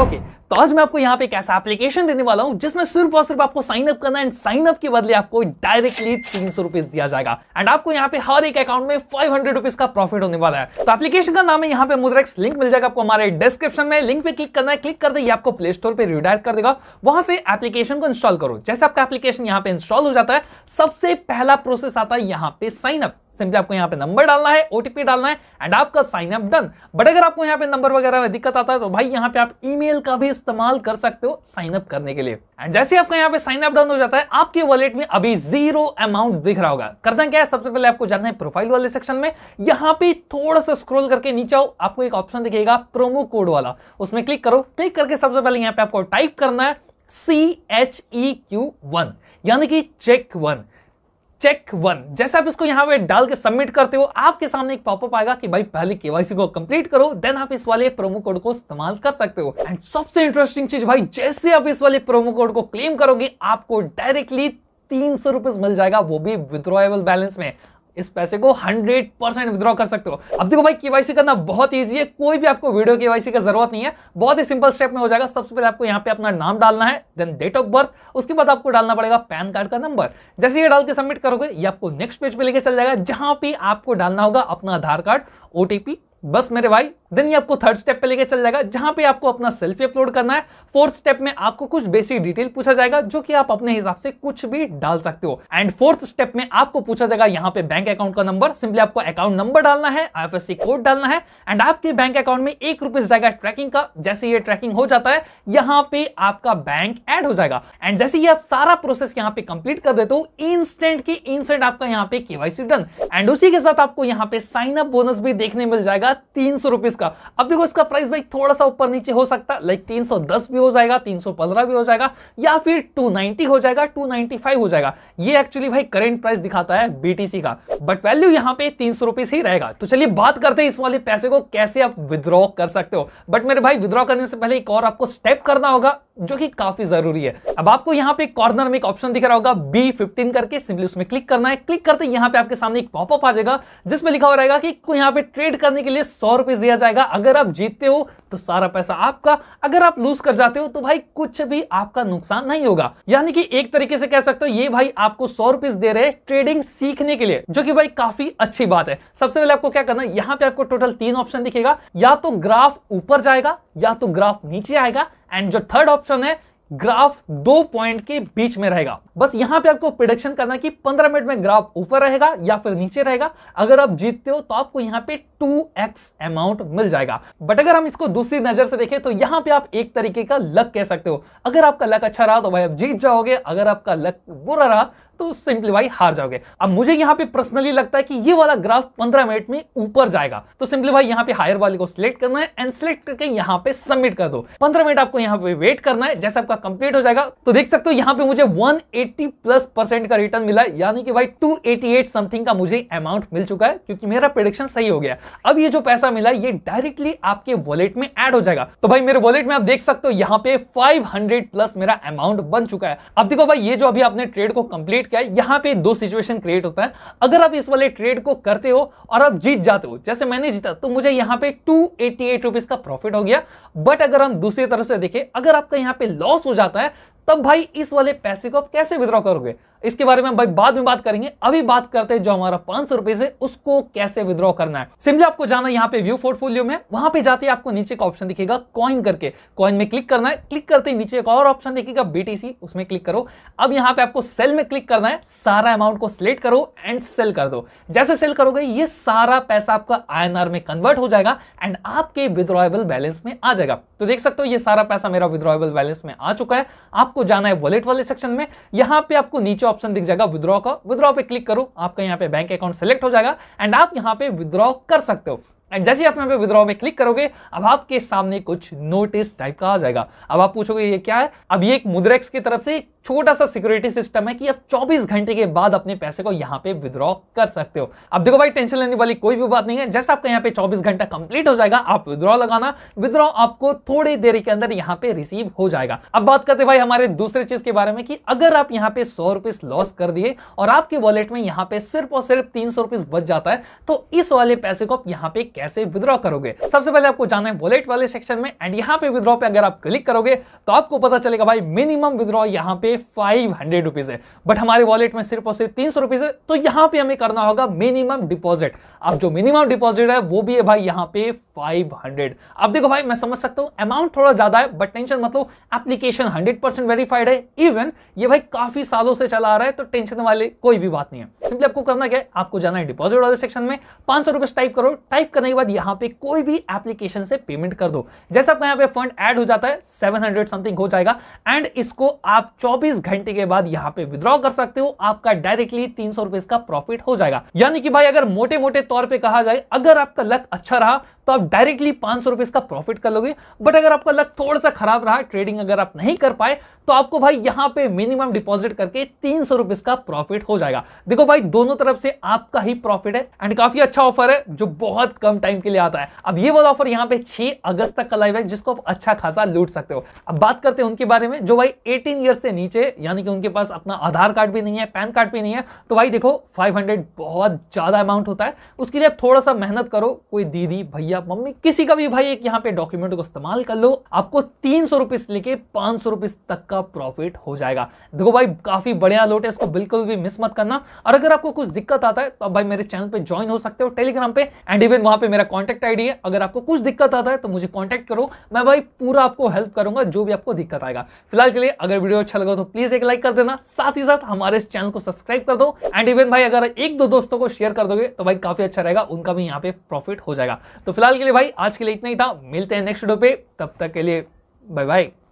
okay okay, तो आज मैं आपको यहाँ पे एक ऐसा एप्लीकेशन देने वाला हूँ जिसमें सिर्फ और सिर्फ आपको साइन अप करना एंड साइन अप के बदले आपको डायरेक्टली तीन सौ रुपीज दिया जाएगा एंड आपको यहाँ पे हर एक अकाउंट में फाइव हंड्रेड रुपीज का प्रॉफिट होने वाला है तो एप्लीकेशन का नाम है यहाँ पे मुद्रेक्स लिंक मिल जाएगा आपको हमारे डिस्क्रिप्शन में लिंक पे क्लिक करना है क्लिक कर दे आपको प्ले स्टोर पर रिडायरेक्ट कर देगा वहां से एप्लीकेशन को इंस्टॉल करो जैसे आपका एप्लीकेशन यहाँ पे इंस्टॉल हो जाता है सबसे पहला प्रोसेस आता है यहाँ पे साइन अप सिंपली आपको यहाँ पे नंबर डालना है ओटीपी डालना है एंड आपका साइन अप डन बट अगर आपको यहाँ पे नंबर वगैरह में दिक्कत आता है तो भाई यहाँ पे आप ईमेल का भी इस्तेमाल कर सकते हो साइन अप करने के लिए एंड जैसे आपका यहाँ पे साइन अप डन हो जाता है आपके वॉलेट में अभी जीरो अमाउंट दिख रहा होगा करना क्या है सबसे पहले आपको जाना है प्रोफाइल वाले सेक्शन में यहाँ पे थोड़ा सा स्क्रोल करके नीचे आओ आपको एक ऑप्शन दिखेगा प्रोमो कोड वाला उसमें क्लिक करो क्लिक करके सबसे पहले यहाँ पे आपको टाइप करना है C H E Q one यानी कि चेक वन चेक वन जैसे आप इसको यहाँ पे डाल के सबमिट करते हो आपके सामने एक पॉपअप आएगा कि भाई पहले केवाईसी को कंप्लीट करो देन आप इस वाले प्रोमो कोड को इस्तेमाल कर सकते हो एंड सबसे इंटरेस्टिंग चीज भाई जैसे आप इस वाले प्रोमो कोड को क्लेम करोगे आपको डायरेक्टली तीन सौ रुपए मिल जाएगा वो भी विद्रोएबल बैलेंस में इस पैसे को 100 परसेंट विद्रॉ कर सकते हो अब देखो भाई केवाईसी करना बहुत ईजी है कोई भी आपको वीडियो केवाईसी का जरूरत नहीं है बहुत ही सिंपल स्टेप में हो जाएगा सबसे पहले आपको यहाँ पे अपना नाम डालना है देन डेट ऑफ बर्थ उसके बाद आपको डालना पड़ेगा पैन कार्ड का नंबर जैसे ये डाल के सबमिट करोगे ये आपको नेक्स्ट पेज पे लेके चल जाएगा जहां भी आपको डालना होगा अपना आधार कार्ड ओटीपी बस मेरे भाई देन ये आपको थर्ड स्टेप पे लेके चल जाएगा जहां पे आपको अपना सेल्फी अपलोड करना है फोर्थ स्टेप में आपको कुछ बेसिक डिटेल पूछा जाएगा जो कि आप अपने हिसाब से कुछ भी डाल सकते हो एंड फोर्थ स्टेप में आपको पूछा जाएगा यहाँ पे बैंक अकाउंट का नंबर सिंपली आपको अकाउंट नंबर डालना है आई कोड डालना है एंड आपके बैंक अकाउंट में एक रुपीज जाएगा ट्रैकिंग का जैसे ये ट्रैकिंग हो जाता है यहाँ पे आपका बैंक एड हो जाएगा एंड जैसे ही आप सारा प्रोसेस यहाँ पे कंप्लीट कर देते हो इंस्टेंट की इंस्टेंट आपका यहाँ पे केवाईसी डन एंड उसी के साथ आपको यहाँ पे साइन अप बोनस भी देखने मिल जाएगा तीन सौ का का अब देखो इसका प्राइस भाई थोड़ा सा ऊपर नीचे हो सकता है लाइक 310 भी हो जाएगा 315 भी हो जाएगा या फिर 290 हो जाएगा 295 हो जाएगा ये एक्चुअली भाई करेंट प्राइस दिखाता है बीटीसी का बट वैल्यू यहाँ पे तीन सौ ही रहेगा तो चलिए बात करते हैं इस वाले पैसे को कैसे आप विद्रॉ कर सकते हो बट मेरे भाई विद्रॉ करने से पहले एक और आपको स्टेप करना होगा जो कि काफी जरूरी है अब आपको यहाँ पे कॉर्नर में एक ऑप्शन दिख रहा होगा B15 करके सिंपली उसमें क्लिक करना है क्लिक करते यहाँ पे आपके सामने एक पॉपअप आ जाएगा जिसमें लिखा हुआ रहेगा कि यहाँ पे ट्रेड करने के लिए सौ रुपए दिया जाएगा अगर आप जीतते हो तो सारा पैसा आपका अगर आप लूज कर जाते हो तो भाई कुछ भी आपका नुकसान नहीं होगा यानी कि एक तरीके से कह सकते हो ये भाई आपको सौ रुपीज दे रहे ट्रेडिंग सीखने के लिए जो कि भाई काफी अच्छी बात है सबसे पहले आपको क्या करना है यहाँ पे आपको टोटल तीन ऑप्शन दिखेगा या तो ग्राफ ऊपर जाएगा या तो ग्राफ नीचे आएगा एंड जो थर्ड ऑप्शन है ग्राफ दो पॉइंट के बीच में रहेगा बस यहां पे आपको प्रिडिक्शन करना कि 15 मिनट में ग्राफ ऊपर रहेगा या फिर नीचे रहेगा अगर आप जीतते हो तो आपको यहां पे 2x अमाउंट मिल जाएगा बट अगर हम इसको दूसरी नजर से देखें तो यहां पे आप एक तरीके का लक कह सकते हो अगर आपका लक अच्छा रहा तो भाई आप जीत जाओगे अगर आपका लक बुरा रहा तो सिंप्लीफाई हार जाओगे अब मुझे यहाँ पे पर्सनली लगता है कि ये वाला ग्राफ 15 मिनट में ऊपर जाएगा तो सिंप्लीफाई यहाँ पे हायर वाले को सिलेक्ट करना है एंड सिलेक्ट करके यहाँ पे सबमिट कर दो 15 मिनट आपको यहाँ पे वेट करना है जैसे आपका कंप्लीट हो जाएगा तो देख सकते हो यहाँ पे मुझे 180 प्लस परसेंट का रिटर्न मिला यानी कि भाई 288 समथिंग का मुझे अमाउंट मिल चुका है क्योंकि मेरा प्रोडिक्शन सही हो गया अब ये जो पैसा मिला ये डायरेक्टली आपके वॉलेट में एड हो जाएगा तो भाई मेरे वॉलेट में आप देख सकते हो यहाँ पे 500 प्लस मेरा अमाउंट बन चुका है अब देखो भाई ये जो अभी आपने ट्रेड को कंप्लीट क्रिएट किया है यहां पे दो सिचुएशन क्रिएट होता है अगर आप इस वाले ट्रेड को करते हो और आप जीत जाते हो जैसे मैंने जीता तो मुझे यहां पे 288 एटी का प्रॉफिट हो गया बट अगर हम दूसरी तरफ से देखें अगर आपका यहां पे लॉस हो जाता है तब भाई इस वाले पैसे को आप कैसे विद्रॉ करोगे इसके बारे में भाई बाद में बात करेंगे अभी बात करते हैं जो हमारा पांच सौ रुपए से उसको कैसे विद्रॉ करना है सिंपली आपको जाना यहाँ पे व्यू पोर्टफोलियो में वहां पे जाते आपको नीचे का ऑप्शन दिखेगा कॉइन करके कॉइन में क्लिक करना है क्लिक करते ही नीचे एक और ऑप्शन दिखेगा बीटीसी उसमें क्लिक करो अब यहाँ पे आपको सेल में क्लिक करना है सारा अमाउंट को सिलेक्ट करो एंड सेल कर दो जैसे सेल करोगे ये सारा पैसा आपका आईएनआर में कन्वर्ट हो जाएगा एंड आपके विद्रॉएबल बैलेंस में आ जाएगा तो देख सकते हो ये सारा पैसा मेरा विद्रॉएबल बैलेंस में आ चुका है आप आपको जाना है वॉलेट वाले सेक्शन में यहां पे आपको नीचे ऑप्शन दिख जाएगा विद्रॉ का विद्रॉ पे क्लिक करो आपका यहां पे बैंक अकाउंट सेलेक्ट हो जाएगा एंड आप यहां पे विद्रॉ कर सकते हो एंड जैसे ही आप यहाँ पे विद्रॉ में क्लिक करोगे अब आपके सामने कुछ नोटिस टाइप का आ जाएगा अब आप पूछोगे ये क्या है अब ये एक मुद्रेक्स की तरफ से छोटा सा सिक्योरिटी सिस्टम है कि आप 24 घंटे के बाद अपने पैसे को यहाँ पे विद्रॉ कर सकते हो अब देखो भाई टेंशन लेने वाली कोई भी बात नहीं है जैसे आपका यहाँ पे 24 घंटा कंप्लीट हो जाएगा आप विद्रॉ लगाना विद्रॉ आपको थोड़ी देर के अंदर यहाँ पे रिसीव हो जाएगा अब बात करते भाई हमारे दूसरे चीज के बारे में कि अगर आप यहाँ पे सौ रुपीज लॉस कर दिए और आपके वॉलेट में यहाँ पे सिर्फ और सिर्फ तीन सौ बच जाता है तो इस वाले पैसे को आप यहाँ पे कैसे विद्रॉ करोगे सबसे पहले आपको जाना है वॉलेट वाले सेक्शन में एंड यहाँ पे विद्रॉ पे अगर आप क्लिक करोगे तो आपको पता चलेगा भाई मिनिमम विद्रॉ यहाँ पे फाइव हंड्रेड रुपीज है बट हमारे वॉलेट में सिर्फ और सिर्फ तीन सौ रुपीज है तो यहाँ पे हमें करना होगा मिनिमम डिपॉजिट अब जो मिनिमम डिपॉजिट है वो भी है भाई यहाँ पे 500 अब देखो भाई मैं समझ सकता हूं अमाउंट थोड़ा ज्यादा है बट टेंशन मतलब एप्लीकेशन 100 परसेंट वेरीफाइड है इवन ये भाई काफी सालों से चला आ रहा है तो टेंशन वाले कोई भी बात नहीं है सिंपली आपको करना क्या है आपको जाना है डिपॉजिट वाले सेक्शन में पांच सौ टाइप करो टाइप करने के बाद यहाँ पे कोई भी एप्लीकेशन से पेमेंट कर दो जैसे आपका यहाँ पे फंड एड हो जाता है सेवन समथिंग हो जाएगा एंड इसको आप चौबीस घंटे के बाद यहाँ पे विद्रॉ कर सकते हो आपका डायरेक्टली तीन सौ इसका प्रॉफिट हो जाएगा यानी कि भाई अगर मोटे मोटे तौर पर कहा जाए अगर आपका लक अच्छा रहा तो आप डायरेक्टली पांच सौ रुपए इसका प्रॉफिट कर लोगे बट अगर आपका लक थोड़ा सा खराब रहा ट्रेडिंग अगर आप नहीं कर पाए तो आपको भाई यहां पे मिनिमम डिपॉजिट करके तीन सौ रुपए का प्रॉफिट हो जाएगा देखो भाई दोनों तरफ से आपका ही प्रॉफिट है एंड काफी अच्छा ऑफर है जो बहुत कम टाइम के लिए आता है अब ये वाला ऑफर यहाँ पे छह अगस्त तक का लाइव है जिसको आप अच्छा खासा लूट सकते हो अब बात करते हैं उनके बारे में जो भाई एटीन ईयर से नीचे यानी कि उनके पास अपना आधार कार्ड भी नहीं है पैन कार्ड भी नहीं है तो भाई देखो फाइव बहुत ज्यादा अमाउंट होता है उसके लिए आप थोड़ा सा मेहनत करो कोई दीदी भैया या मम्मी किसी का भी भाई एक यहाँ पे डॉक्यूमेंट को इस्तेमाल कर लो आपको तीन सौ रुपीज लेके पांच सौ रुपीज तक का प्रॉफिट हो जाएगा देखो भाई काफी बढ़िया लोट है इसको बिल्कुल भी मिस मत करना और अगर आपको कुछ दिक्कत आता है तो आप भाई मेरे चैनल पे ज्वाइन हो सकते हो टेलीग्राम पे एंड इवन वहां पे मेरा कॉन्टेक्ट आईडी है अगर आपको कुछ दिक्कत आता है तो मुझे कॉन्टेक्ट करो मैं भाई पूरा आपको हेल्प करूंगा जो भी आपको दिक्कत आएगा फिलहाल के लिए अगर वीडियो अच्छा लगा तो प्लीज एक लाइक कर देना साथ ही साथ हमारे इस चैनल को सब्सक्राइब कर दो एंड इवन भाई अगर एक दो दोस्तों को शेयर कर दोगे तो भाई काफी अच्छा रहेगा उनका भी यहाँ पे प्रॉफिट हो जाएगा तो फिलहाल फिलहाल के लिए भाई आज के लिए इतना ही था मिलते हैं नेक्स्ट वीडियो पे तब तक के लिए बाय बाय